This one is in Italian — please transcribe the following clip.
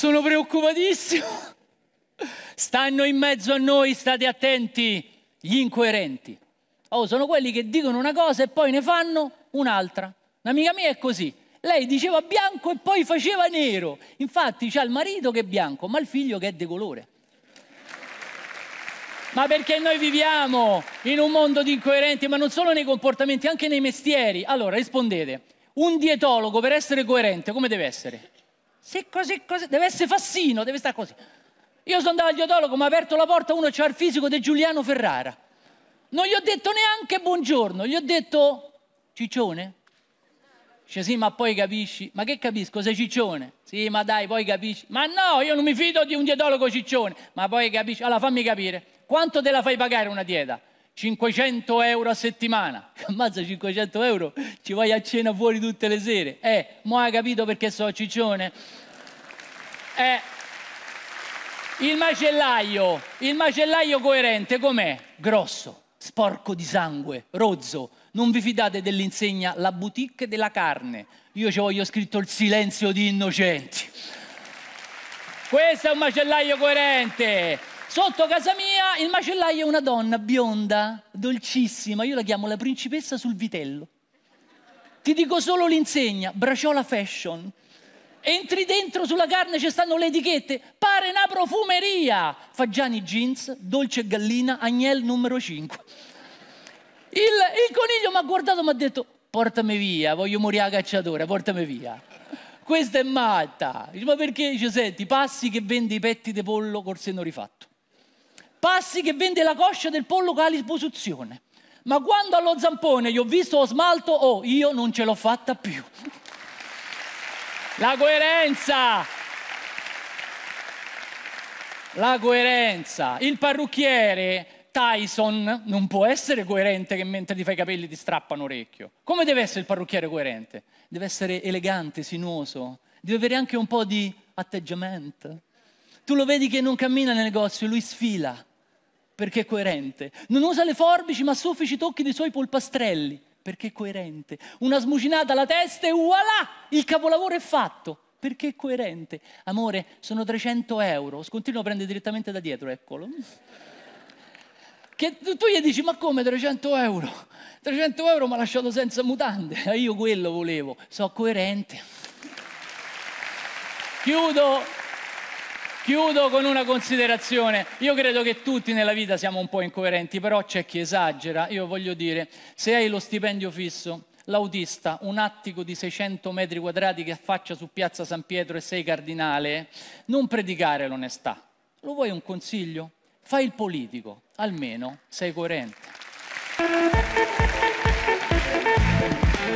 Sono preoccupatissimo. Stanno in mezzo a noi, state attenti, gli incoerenti. Oh, sono quelli che dicono una cosa e poi ne fanno un'altra. Un'amica mia è così. Lei diceva bianco e poi faceva nero. Infatti c'ha il marito che è bianco, ma il figlio che è decolore. Ma perché noi viviamo in un mondo di incoerenti, ma non solo nei comportamenti, anche nei mestieri? Allora, rispondete. Un dietologo per essere coerente come deve essere? Se così, così, deve essere Fassino, deve stare così. Io sono andato al odologo, mi ha aperto la porta, uno c'ha il fisico di Giuliano Ferrara. Non gli ho detto neanche buongiorno, gli ho detto ciccione. Dice sì, ma poi capisci. Ma che capisco? Sei ciccione. Sì, ma dai, poi capisci. Ma no, io non mi fido di un dietologo ciccione. Ma poi capisci. Allora fammi capire. Quanto te la fai pagare una dieta? 500 euro a settimana. Ammazza 500 euro, ci vai a cena fuori tutte le sere. Eh, mo hai capito perché so ciccione? Eh, il macellaio, il macellaio coerente com'è? Grosso, sporco di sangue, rozzo. Non vi fidate dell'insegna La boutique della carne. Io ci voglio scritto il silenzio di innocenti. Questo è un macellaio coerente. Sotto casa mia il macellaio è una donna bionda, dolcissima, io la chiamo la principessa sul vitello. Ti dico solo l'insegna, braciola fashion. Entri dentro sulla carne ci stanno le etichette, pare una profumeria. Fagiani jeans, dolce gallina, agnel numero 5. Il, il coniglio mi ha guardato e mi ha detto, portami via, voglio morire a cacciatore, portami via questa è matta. ma perché? Dice, senti, passi che vendi i petti di pollo col seno rifatto. Passi che vende la coscia del pollo che ha l'esposizione. Ma quando allo zampone gli ho visto lo smalto, oh, io non ce l'ho fatta più. La coerenza! La coerenza. Il parrucchiere Tyson non può essere coerente che mentre ti fai i capelli ti strappa un orecchio. Come deve essere il parrucchiere coerente? Deve essere elegante, sinuoso, deve avere anche un po' di atteggiamento. Tu lo vedi che non cammina nel negozio, lui sfila perché è coerente. Non usa le forbici ma soffici tocchi dei suoi polpastrelli perché è coerente. Una smucinata alla testa e voilà, il capolavoro è fatto perché è coerente. Amore, sono 300 euro, scontrino prende direttamente da dietro, eccolo. Che tu, tu gli dici, ma come 300 euro? 300 euro mi ha lasciato senza mutande, eh, io quello volevo, so coerente. Chiudo Chiudo con una considerazione. Io credo che tutti nella vita siamo un po' incoerenti, però c'è chi esagera. Io voglio dire, se hai lo stipendio fisso, l'autista, un attico di 600 metri quadrati che affaccia su Piazza San Pietro e sei cardinale, non predicare l'onestà. Lo vuoi un consiglio? Fai il politico, almeno sei coerente.